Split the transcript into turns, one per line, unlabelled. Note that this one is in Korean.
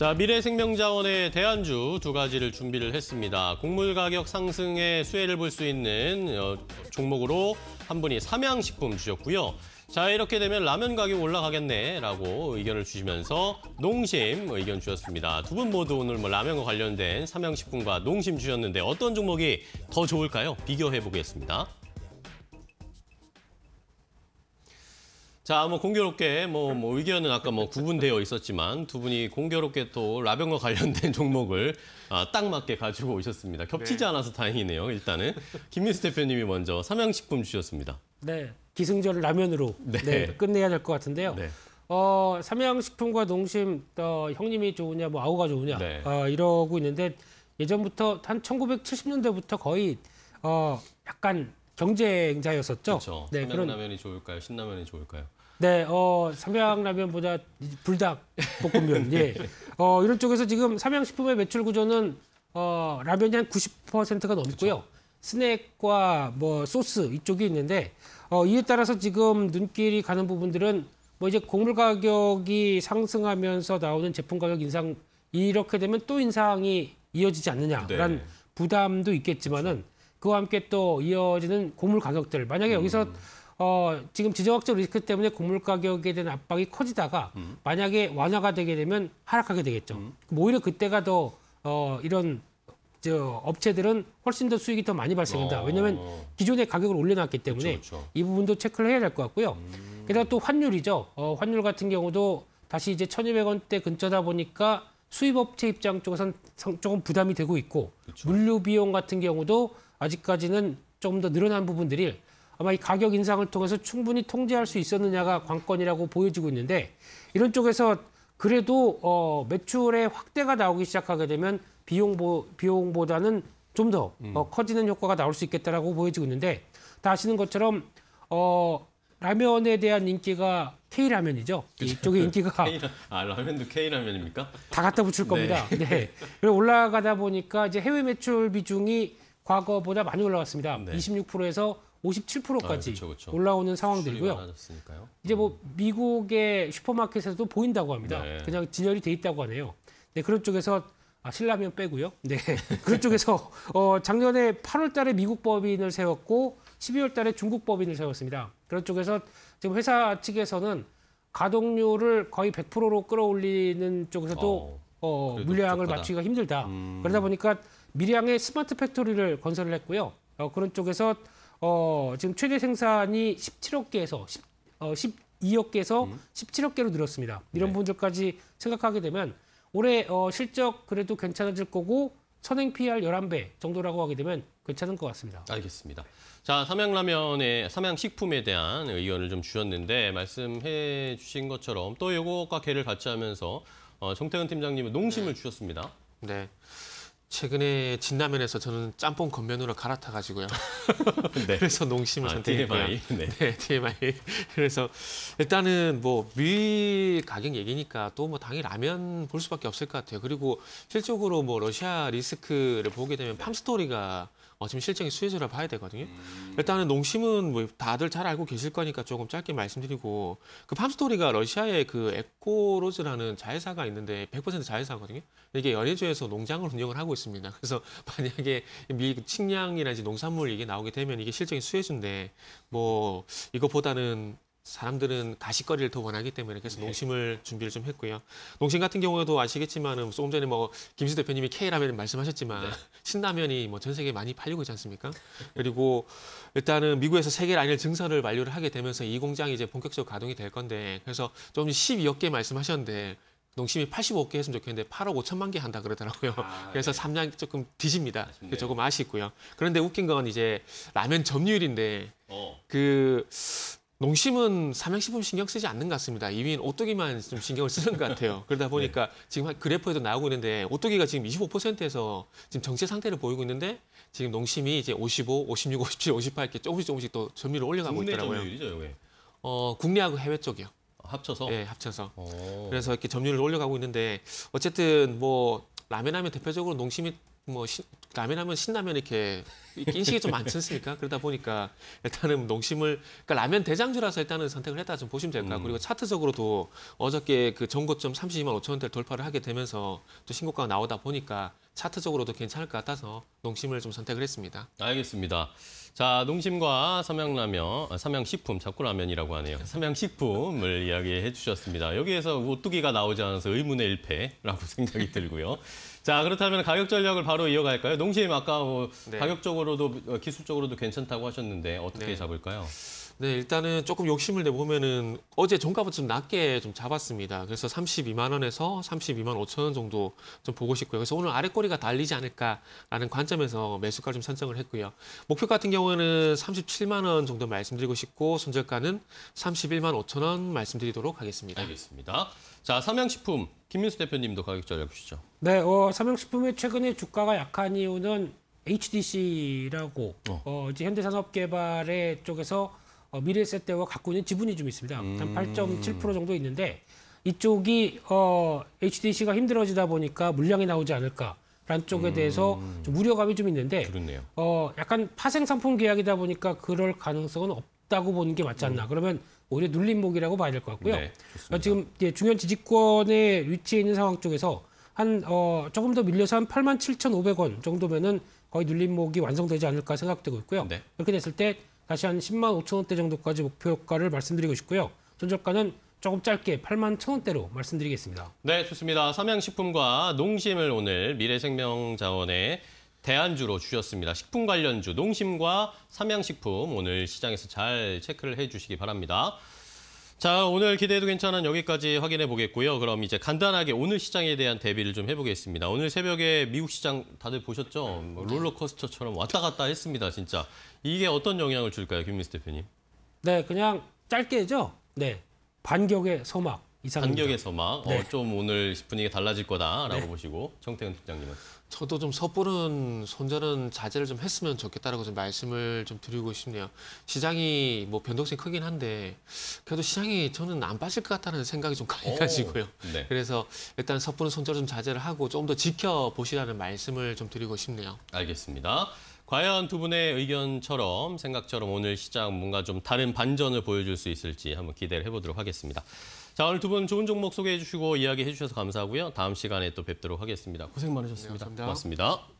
자, 미래생명자원의 대안주 두 가지를 준비를 했습니다. 곡물 가격 상승의 수혜를 볼 수 있는 어, 종목으로 한 분이 삼양식품 주셨고요. 자, 이렇게 되면 라면 가격 올라가겠네라고 의견을 주시면서 농심 의견 주셨습니다. 두 분 모두 오늘 뭐 라면과 관련된 삼양식품과 농심 주셨는데 어떤 종목이 더 좋을까요? 비교해 보겠습니다. 자, 뭐 공교롭게 뭐, 뭐 의견은 아까 뭐 구분되어 있었지만 두 분이 공교롭게 또 라병과 관련된 종목을 아, 딱 맞게 가지고 오셨습니다. 겹치지 네. 않아서 다행이네요. 일단은 김민수 대표님이 먼저 삼양식품 주셨습니다.
네, 기승전 라면으로 네. 네, 끝내야 될 것 같은데요. 네. 어, 삼양식품과 농심 어, 형님이 좋으냐 뭐 아우가 좋으냐 네. 어, 이러고 있는데 예전부터 한 1970년대부터 거의 어, 약간 경쟁자였었죠. 그렇 네, 삼양라면이
좋을까요? 신라면이 좋을까요?
네, 어, 삼양라면보다 불닭 볶음면. 예. 어, 이런 쪽에서 지금 삼양식품의 매출 구조는 어, 라면이 한 90%가 넘고요. 그렇 스낵과 뭐 소스 이쪽이 있는데 어, 이에 따라서 지금 눈길이 가는 부분들은 뭐 이제 곡물 가격이 상승하면서 나오는 제품 가격 인상 이렇게 되면 또 인상이 이어지지 않느냐라는 네. 부담도 있겠지만은 그렇죠. 그와 함께 또 이어지는 곡물 가격들. 만약에 여기서 음. 어, 지금 지정학적 리스크 때문에 곡물 가격에 대한 압박이 커지다가 음. 만약에 완화가 되게 되면 하락하게 되겠죠. 음. 오히려 그때가 더 어, 이런 저 업체들은 훨씬 더 수익이 더 많이 발생한다. 어. 왜냐하면 기존의 가격을 올려놨기 때문에 그렇그렇이 부분도 체크를 해야 될 것 같고요. 음. 게다가 또 환율이죠. 어, 환율 같은 경우도 다시 이제 천이백 원대 근처다 보니까 수입업체 입장 쪽에서는 조금 부담이 되고 있고 그렇 물류 비용 같은 경우도 아직까지는 조금 더 늘어난 부분들이 아마 이 가격 인상을 통해서 충분히 통제할 수 있었느냐가 관건이라고 보여지고 있는데 이런 쪽에서 그래도 어, 매출의 확대가 나오기 시작하게 되면 비용보, 비용보다는 좀더 음. 어, 커지는 효과가 나올 수 있겠다라고 보여지고 있는데 다 아시는 것처럼 어, 라면에 대한 인기가 K 라면이죠. 이쪽에 인기가 아
라면도 K 라면입니까?
다 갖다 붙일 겁니다. 네. 네. 그리고 올라가다 보니까 이제 해외 매출 비중이 과거보다 많이 올라갔습니다. 네. 26%에서 57%까지 아, 그쵸, 그쵸. 올라오는 상황들이고요. 이제 뭐 음. 미국의 슈퍼마켓에서도 보인다고 합니다. 네. 그냥 진열이 돼 있다고 하네요. 네, 그런 쪽에서 아, 신라면 빼고요. 네. 그런 쪽에서 어, 작년에 8월 달에 미국 법인을 세웠고 12월 달에 중국 법인을 세웠습니다. 그런 쪽에서 지금 회사 측에서는 가동률을 거의 100%로 끌어올리는 쪽에서도 어, 어 물량을 맞추기가 힘들다. 음... 그러다 보니까 밀양의 스마트 팩토리를 건설을 했고요. 어, 그런 쪽에서 어, 지금 최대 생산이 17억 개에서 10, 어, 12억 개에서 음. 17억 개로 늘었습니다. 이런 네. 분들까지 생각하게 되면 올해 어, 실적 그래도 괜찮아질 거고 선행 PR 11배 정도라고 하게 되면 괜찮은 것 같습니다. 알겠습니다.
자, 삼양라면에 삼양식품에 대한 의견을 좀 주셨는데 말씀해 주신 것처럼 또 요거과 개를 같이 하면서 어, 정태근 팀장님은 농심을 네. 주셨습니다. 네. 최근에
진라면에서 저는 짬뽕 건면으로 갈아타 가지고요. 네. 그래서 농심을 아, 선택했고요. TMI. 네. TMI. 네, 그래서 일단은 뭐미 가격 얘기니까 또 뭐 당일 라면 볼 수밖에 없을 것 같아요. 그리고 실적으로 뭐 러시아 리스크를 보게 되면 네. 팜스토리가 어, 지금 실정이 수혜주를 봐야 되거든요. 음. 일단은 농심은 뭐 다들 잘 알고 계실 거니까 조금 짧게 말씀드리고 그 팜스토리가 러시아의 그 에코로즈라는 자회사가 있는데 100% 자회사거든요. 이게 연해주에서 농장을 운영을 하고 있습니다. 그래서 만약에 밀식량이나든지 농산물 이게 나오게 되면 이게 실정이 수혜주인데 뭐 이것보다는 사람들은 가시거리를 더 원하기 때문에 그래서 네. 농심을 준비를 좀 했고요. 농심 같은 경우에도 아시겠지만은 뭐 조금 전에 뭐 김수 대표님이 K라면 말씀하셨지만 네. 신라면이 뭐 전 세계 에 많이 팔리고 있지 않습니까? 그리고 일단은 미국에서 세계 라인을 증설을 완료를 하게 되면서 이 공장이 이제 본격적으로 가동이 될 건데 그래서 좀 12억 개 말씀하셨는데 농심이 85개 했으면 좋겠는데 8억 5천만 개 한다 그러더라고요. 아, 네. 그래서 네. 삼량이 조금 뒤집니다. 아쉽네요. 그 조금 아쉽고요. 그런데 웃긴 건 이제 라면 점유율인데 어. 그 농심은 삼양식품 신경 쓰지 않는 것 같습니다. 이위는 오뚜기만 좀 신경을 쓰는 것 같아요. 그러다 보니까 네. 지금 그래프에도 나오고 있는데 오뚜기가 지금 25%에서 지금 정체 상태를 보이고 있는데 지금 농심이 이제 55, 56, 57, 58 이렇게 조금씩 조금씩 또점유를 올려가고 있더라고요. 점유율이죠, 여 어, 국내하고 해외 쪽이요. 아, 합쳐서? 네, 합쳐서. 오. 어. 그래서 이렇게 점유율을 올려가고 있는데 어쨌든 뭐 라면 하면 대표적으로 농심이 뭐 시, 라면 하면 신라면 이렇게 인식이 좀 많지 않습니까? 그러다 보니까 일단은 농심을 그러니까 라면 대장주라서 일단은 선택을 했다 좀 보시면 될까. 음. 그리고 차트적으로도 어저께 그 전고점 32만 5천 원대 돌파를 하게 되면서 또 신고가가 나오다 보니까 차트적으로도 괜찮을 것 같아서 농심을 좀 선택을 했습니다.
알겠습니다. 자, 농심과 삼양라면, 아, 삼양식품, 자꾸 라면이라고 하네요. 삼양식품을 이야기해 주셨습니다. 여기에서 오뚜기가 나오지 않아서 의문의 일패라고 생각이 들고요. 자, 그렇다면 가격 전략을 바로 이어갈까요? 농심 아까 뭐 네. 가격적으로 기술적으로도 어, 기술적으로도 괜찮다고 하셨는데 어떻게 네. 잡을까요? 네,
일단은 조금 욕심을 내보면은 어제 종가부 좀 낮게 좀 잡았습니다. 그래서 32만 원에서 32만 5천 원 정도 좀 보고 싶고요. 그래서 오늘 아래꼬리가 달리지 않을까라는 관점에서 매수가를 좀 선정을 했고요. 목표 같은 경우는 에 37만 원 정도 말씀드리고 싶고 손절가는 31만 5천 원 말씀드리도록 하겠습니다. 알겠습니다. 자, 삼양식품
김민수 대표님도 가격 전략 주시죠.
네, 어, 삼양식품의 최근에 주가가 약한 이유는 HDC라고 어. 어 이제 현대산업개발의 쪽에서 어, 미래세대와 갖고 있는 지분이 좀 있습니다. 음. 한8.7% 정도 있는데 이쪽이 어, HDC가 힘들어지다 보니까 물량이 나오지 않을까란 쪽에 음. 대해서 좀 우려감이 좀 있는데 그렇네요. 어, 약간 파생 상품 계약이다 보니까 그럴 가능성은 없다고 보는 게 맞지 않나. 음. 그러면 오히려 눌림목이라고 봐야 될 것 같고요. 네, 어, 지금 예, 중요한 지지권에 위치해 있는 상황 쪽에서 한 어, 조금 더 밀려서 한 8만 7,500원 정도면은 거의 눌림목이 완성되지 않을까 생각되고 있고요. 네. 그렇게 됐을 때 다시 한 10만 5천 원대 정도까지 목표효과를 말씀드리고 싶고요. 전저가는 조금 짧게 8만 천 원대로 말씀드리겠습니다.
네, 좋습니다. 삼양식품과 농심을 오늘 미래생명자원의 대안주로 주셨습니다. 식품 관련주 농심과 삼양식품 오늘 시장에서 잘 체크를 해주시기 바랍니다. 자, 오늘 기대해도 괜찮은 여기까지 확인해 보겠고요. 그럼 이제 간단하게 오늘 시장에 대한 대비를 좀 해보겠습니다. 오늘 새벽에 미국 시장 다들 보셨죠? 뭐 네. 롤러코스터처럼 왔다 갔다 했습니다, 진짜. 이게 어떤 영향을 줄까요, 김민수 대표님?
네, 그냥 짧게죠? 네, 반격의 소막. 이상입니다. 반격의
소막. 어, 네. 어, 좀 오늘 분위기가 달라질 거다라고 네. 보시고, 정태훈 팀장님은?
저도 좀 섣부른
손절은 자제를 좀 했으면 좋겠다라고 좀 말씀을 좀 드리고 싶네요. 시장이 뭐 변동성이 크긴 한데 그래도 시장이 저는 안 빠질 것 같다는 생각이 좀 강해가지고요. 네. 그래서 일단 섣부른 손절 좀 자제를 하고 좀 더 지켜보시라는 말씀을 좀 드리고 싶네요.
알겠습니다. 과연 두 분의 의견처럼 생각처럼 오늘 시장 뭔가 좀 다른 반전을 보여줄 수 있을지 한번 기대를 해보도록 하겠습니다. 자, 오늘 두 분 좋은 종목 소개해 주시고 이야기해 주셔서 감사하고요. 다음 시간에 또 뵙도록 하겠습니다. 고생 많으셨습니다. 네, 고맙습니다.